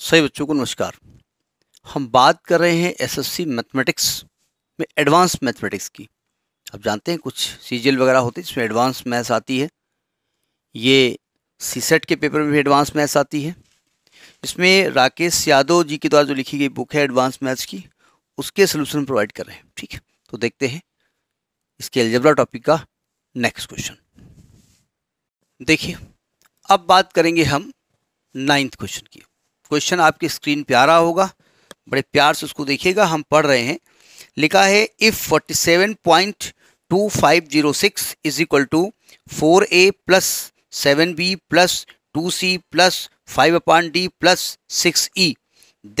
सही बच्चों को नमस्कार हम बात कर रहे हैं एसएससी मैथमेटिक्स में एडवांस मैथमेटिक्स की अब जानते हैं कुछ सीजीएल वगैरह होती है जिसमें एडवांस मैथ्स आती है ये सीसेट e के पेपर में भी एडवांस मैथ्स आती है इसमें राकेश यादव जी के द्वारा जो लिखी गई बुक है एडवांस मैथ्स की उसके सोल्यूशन प्रोवाइड कर रहे हैं ठीक है तो देखते हैं इसके एल्जबरा टॉपिक का नेक्स्ट क्वेश्चन देखिए अब बात करेंगे हम नाइन्थ क्वेश्चन की क्वेश्चन आपकी स्क्रीन पे आ रहा होगा बड़े प्यार से उसको देखिएगा हम पढ़ रहे हैं लिखा है if 47.2506 is equal to four A plus seven B plus two C plus five upon D plus six E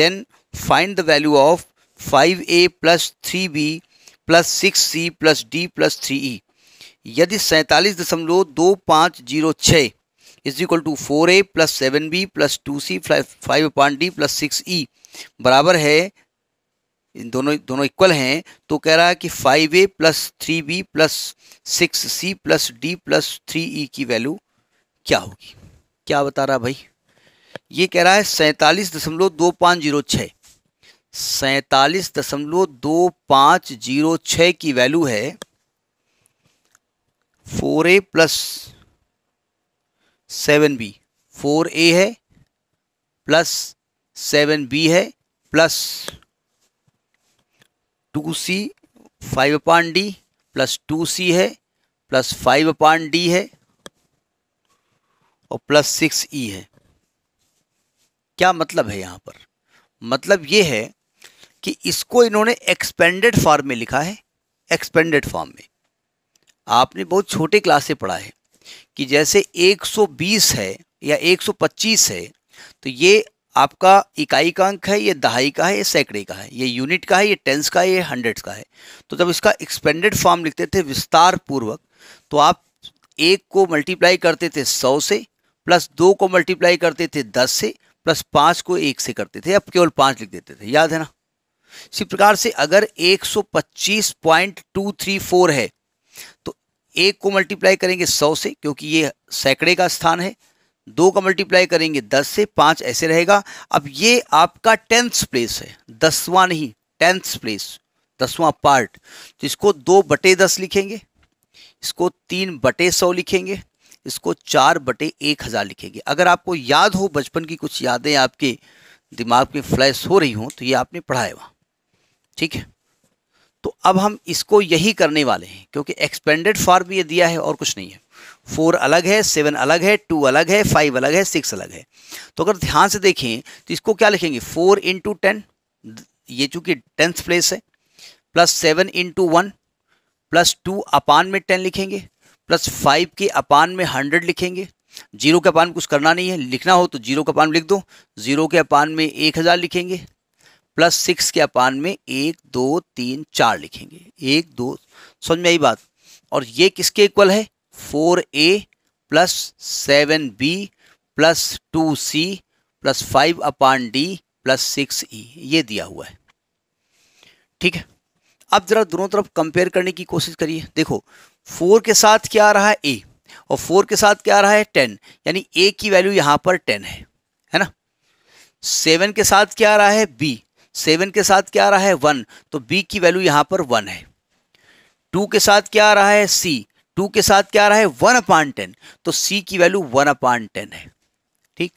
then find the value of five A plus three B plus six C plus D plus three E यदि सैंतालीस दशमलव दो पाँच zero छः is equal to four A plus seven B plus two C five upon D plus six E बराबर है इन दोनों दोनों इक्वल हैं तो कह रहा है कि five A plus three B plus six C plus D plus three E की वैल्यू क्या होगी क्या बता रहा भाई ये कह रहा है सैंतालीस दशमलव दो पाँच जीरो छः सैतालीस दशमलव दो पाँच जीरो छः की वैल्यू है four A plus seven B four A है प्लस सेवन बी है plus two C five upon D plus two C है प्लस फाइव अपान डी है और प्लस सिक्स ई है क्या मतलब है यहाँ पर मतलब ये है कि इसको इन्होंने एक्सपेंडेड फॉर्म में लिखा है एक्सपेंडेड फॉर्म में आपने बहुत छोटे क्लास से पढ़ा है कि जैसे 120 है या 125 है तो ये आपका इकाई का अंक है ये दहाई का है ये सैकड़े का है ये यूनिट का है ये टेंस का है ये हंड्रेड का है तो जब इसका एक्सपेंडेड फॉर्म लिखते थे विस्तार पूर्वक तो आप एक को मल्टीप्लाई करते थे सौ से प्लस दो को मल्टीप्लाई करते थे दस से प्लस पाँच को एक से करते थे अब केवल पाँच लिख देते थे याद है ना इसी प्रकार से अगर 125.234 है एक को मल्टीप्लाई करेंगे सौ से क्योंकि ये सैकड़े का स्थान है दो का मल्टीप्लाई करेंगे दस से पाँच ऐसे रहेगा अब ये आपका टेंथ प्लेस है दसवां नहीं टेंथ प्लेस दसवां पार्ट तो इसको दो बटे दस लिखेंगे इसको तीन बटे सौ लिखेंगे इसको चार बटे एक हज़ार लिखेंगे अगर आपको याद हो बचपन की कुछ यादें आपके दिमाग में फ्लैश हो रही हों तो ये आपने पढ़ाया हुआ ठीक है तो अब हम इसको यही करने वाले हैं क्योंकि एक्सपेंडेड फॉर भी ये दिया है और कुछ नहीं है फोर अलग है सेवन अलग है टू अलग है फाइव अलग है सिक्स अलग है तो अगर ध्यान से देखें तो इसको क्या लिखेंगे फोर इंटू टेन ये चूंकि टेंथ प्लेस है plus seven into one plus two upon में टेन लिखेंगे प्लस फाइव के अपान में हंड्रेड लिखेंगे जीरो के अपान में कुछ करना नहीं है लिखना हो तो जीरो के अपान लिख दो जीरो के अपान में एक हज़ार लिखेंगे प्लस सिक्स के अपान में एक दो तीन चार लिखेंगे एक दो समझ में आई बात और ये किसके इक्वल है four A plus seven B plus two C plus five upon D plus six E ये दिया हुआ है ठीक है अब जरा दोनों तरफ कंपेयर करने की कोशिश करिए देखो फोर के साथ क्या आ रहा है ए और फोर के साथ क्या आ रहा है टेन यानी ए की वैल्यू यहाँ पर टेन है है ना सेवन के साथ क्या आ रहा है बी सेवन के साथ क्या आ रहा है वन तो बी की वैल्यू यहाँ पर वन है टू के साथ क्या आ रहा है सी टू के साथ क्या आ रहा है वन अपान टेन तो सी की वैल्यू वन अपॉइंट टेन है ठीक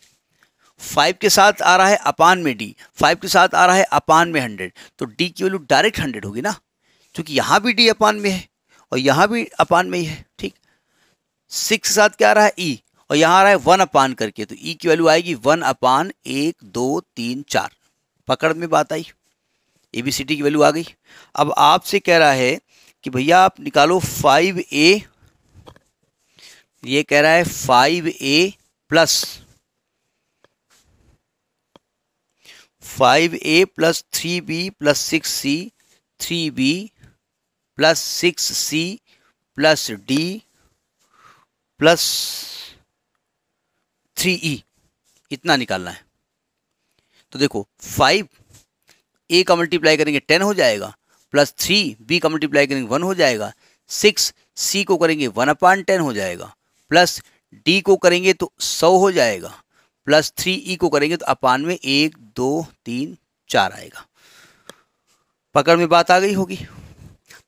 फाइव के साथ आ रहा है अपान में डी फाइव के साथ आ रहा है अपान में हंड्रेड तो डी की वैल्यू डायरेक्ट हंड्रेड होगी ना क्योंकि यहाँ भी डी अपान में है और यहाँ भी अपान में ही है ठीक सिक्स के साथ क्या आ रहा है ई e, और यहाँ आ रहा है वन अपान करके तो ई e की वैल्यू आएगी वन अपान एक दो तीन चार पकड़ में बात आई ए बी सी टी की वैल्यू आ गई अब आपसे कह रहा है कि भैया आप निकालो फाइव ए ये कह रहा है five A plus five A plus three B plus six C three B plus six C plus D plus three E इतना निकालना है तो देखो फाइव ए का मल्टीप्लाई करेंगे टेन हो जाएगा प्लस थ्री बी का मल्टीप्लाई करेंगे वन हो जाएगा सिक्स सी को करेंगे वन अपान टेन हो जाएगा प्लस डी को करेंगे तो सौ हो जाएगा प्लस थ्री ई को करेंगे तो अपान में एक दो तीन चार आएगा पकड़ में बात आ गई होगी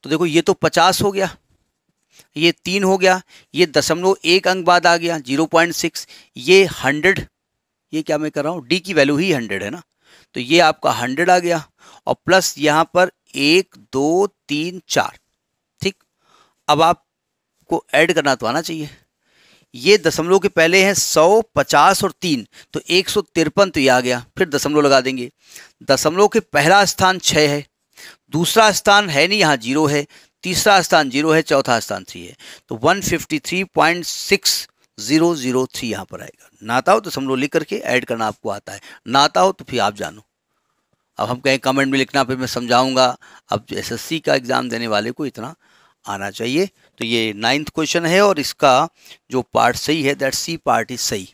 तो देखो ये तो पचास हो गया ये तीन हो गया ये दशमलव एक अंक बाद आ गया जीरो पॉइंट सिक्स ये हंड्रेड ये क्या मैं कर रहा हूँ डी की वैल्यू ही हंड्रेड है ना तो ये आपका हंड्रेड आ गया और प्लस यहाँ पर एक दो तीन चार ठीक अब आपको ऐड करना तो आना चाहिए ये दशमलव के पहले हैं सौ पचास और तीन तो एक सौ तिरपन तो ये आ गया फिर दशमलव लगा देंगे दशमलव के पहला स्थान छः है दूसरा स्थान है नहीं यहाँ जीरो है तीसरा स्थान जीरो है चौथा स्थान थ्री है तो one fifty three point six zero zero three यहाँ पर आएगा नाता हो तो समझो लिख करके ऐड करना आपको आता है नाता हो तो फिर आप जानो अब हम कहें कमेंट में लिखना फिर मैं समझाऊंगा अब एसएससी का एग्ज़ाम देने वाले को इतना आना चाहिए तो ये नाइन्थ क्वेश्चन है और इसका जो पार्ट सही है दैट सी पार्ट इज सही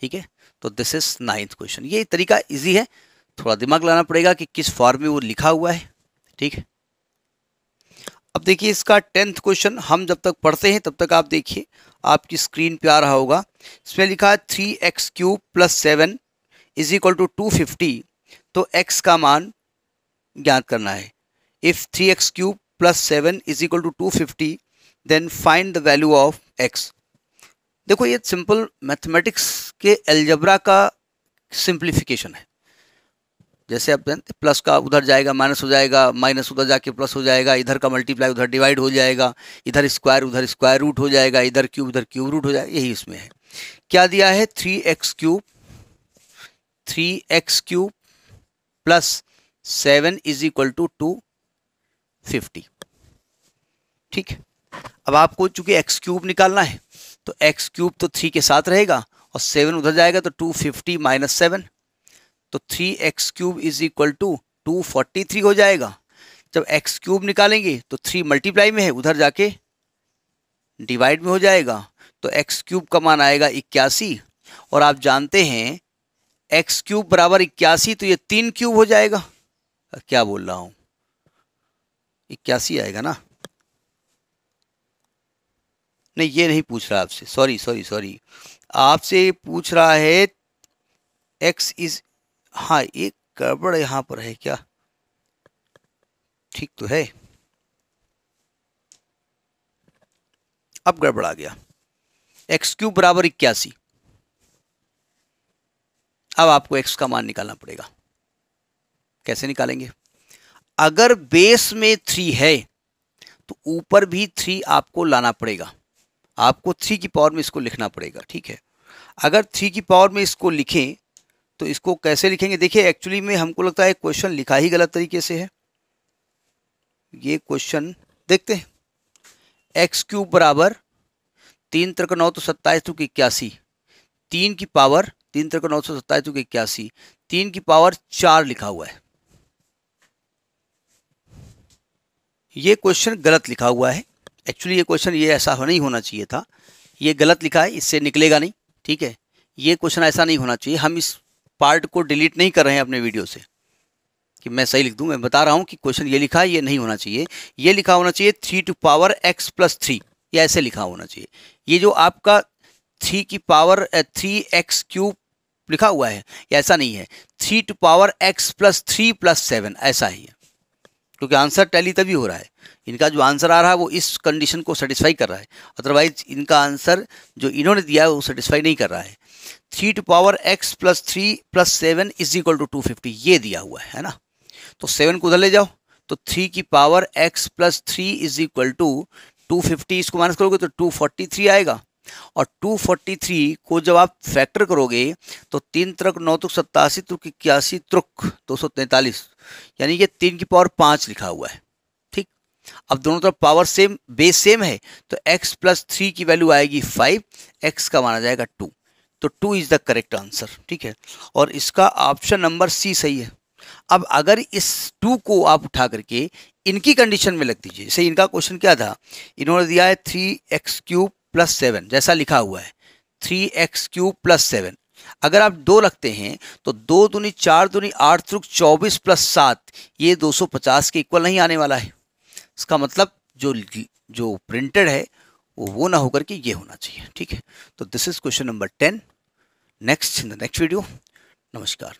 ठीक है तो दिस इज नाइन्थ क्वेश्चन ये तरीका इजी है थोड़ा दिमाग लाना पड़ेगा कि किस फॉर्म में वो लिखा हुआ है ठीक है अब देखिए इसका टेंथ क्वेश्चन हम जब तक पढ़ते हैं तब तक आप देखिए आपकी स्क्रीन पे आ रहा होगा इसमें लिखा है three x cube plus seven is equal to two fifty तो x का मान ज्ञात करना है if three x cube plus seven is equal to two fifty then find the value of x देखो ये सिंपल मैथमेटिक्स के एल्जबरा का सिंप्लीफिकेशन है जैसे आप जानते प्लस का उधर जाएगा माइनस हो जाएगा माइनस उधर जाके प्लस हो जाएगा इधर का मल्टीप्लाई उधर डिवाइड हो जाएगा इधर स्क्वायर उधर स्क्वायर रूट हो जाएगा इधर क्यूब उधर क्यूब रूट हो जाएगा यही इसमें है क्या दिया है three x cube three x cube plus seven is equal to two fifty ठीक है अब आपको चूंकि एक्स क्यूब निकालना है तो एक्स क्यूब तो थ्री के साथ रहेगा और सेवन उधर जाएगा तो टू फिफ्टी माइनस सेवन तो three x cube is equal to two forty three हो जाएगा जब एक्स क्यूब निकालेंगे तो थ्री मल्टीप्लाई में है उधर जाके डिवाइड में हो जाएगा तो एक्स क्यूब का मान आएगा इक्यासी और आप जानते हैं एक्स क्यूब बराबर इक्यासी तो ये तीन क्यूब हो जाएगा क्या बोल रहा हूँ इक्यासी आएगा ना नहीं ये नहीं पूछ रहा आपसे सॉरी सॉरी सॉरी आपसे पूछ रहा है एक्स इज हाँ एक गड़बड़ यहाँ पर है क्या ठीक तो है अब गड़बड़ आ गया एक्स क्यूब बराबर इक्यासी अब आपको एक्स का मान निकालना पड़ेगा कैसे निकालेंगे अगर बेस में थ्री है तो ऊपर भी थ्री आपको लाना पड़ेगा आपको थ्री की पावर में इसको लिखना पड़ेगा ठीक है अगर थ्री की पावर में इसको लिखें तो इसको कैसे लिखेंगे देखिए एक्चुअली में हमको लगता है क्वेश्चन लिखा ही गलत तरीके से है ये क्वेश्चन देखते हैं एक्स क्यूब बराबर तीन तरक नौ तो सत्ताईस तो इक्यासी तीन की पावर तीन तरक नौ सौ तो सत्ताईस तो इक्यासी तीन की पावर चार लिखा हुआ है ये क्वेश्चन गलत लिखा हुआ है एक्चुअली ये क्वेश्चन ये ऐसा हो नहीं होना चाहिए था ये गलत लिखा है इससे निकलेगा नहीं ठीक है ये क्वेश्चन ऐसा नहीं होना चाहिए हम इस पार्ट को डिलीट नहीं कर रहे हैं अपने वीडियो से कि मैं सही लिख दूं मैं बता रहा हूं कि क्वेश्चन ये लिखा है ये नहीं होना चाहिए ये लिखा होना चाहिए three two power x plus three ये ऐसे लिखा होना चाहिए ये जो आपका थ्री की पावर थ्री एक्स क्यूब लिखा हुआ है ऐसा नहीं है three two power x plus three plus seven ऐसा ही है क्योंकि आंसर टैली तभी हो रहा है इनका जो आंसर आ रहा है वो इस कंडीशन को सेटिस्फाई कर रहा है अदरवाइज इनका आंसर जो इन्होंने दिया है वो सेटिस्फाई नहीं कर रहा है three two power x plus three plus seven is equal to two fifty ये दिया हुआ है ना तो सेवन को उधर ले जाओ तो थ्री की power x plus three is equal to two fifty इसको माइनस करोगे तो टू फोर्टी थ्री आएगा और टू फोर्टी थ्री को जब आप फैक्टर करोगे तो तीन त्रक नौ तुक सत्तासी तुक इक्यासी तुर्क दो सौ तैंतालीस यानी ये तीन की पावर पाँच लिखा हुआ है ठीक अब दोनों तरफ पावर सेम बेस सेम है तो एक्स प्लस थ्री की वैल्यू आएगी फाइव एक्स का माना जाएगा टू तो two is the correct answer ठीक है और इसका ऑप्शन नंबर सी सही है अब अगर इस टू को आप उठा करके इनकी कंडीशन में लग दीजिए जैसे इनका क्वेश्चन क्या था इन्होंने दिया है three x cube plus seven जैसा लिखा हुआ है three x cube plus seven अगर आप दो रखते हैं तो दो दूनी चार दूनी आठ त्रुक चौबीस प्लस सात ये दो सौ पचास के इक्वल नहीं आने वाला है इसका मतलब जो जो प्रिंटेड है वो वो ना होकर के ये होना चाहिए ठीक है तो this is question number ten next in the next video namaskar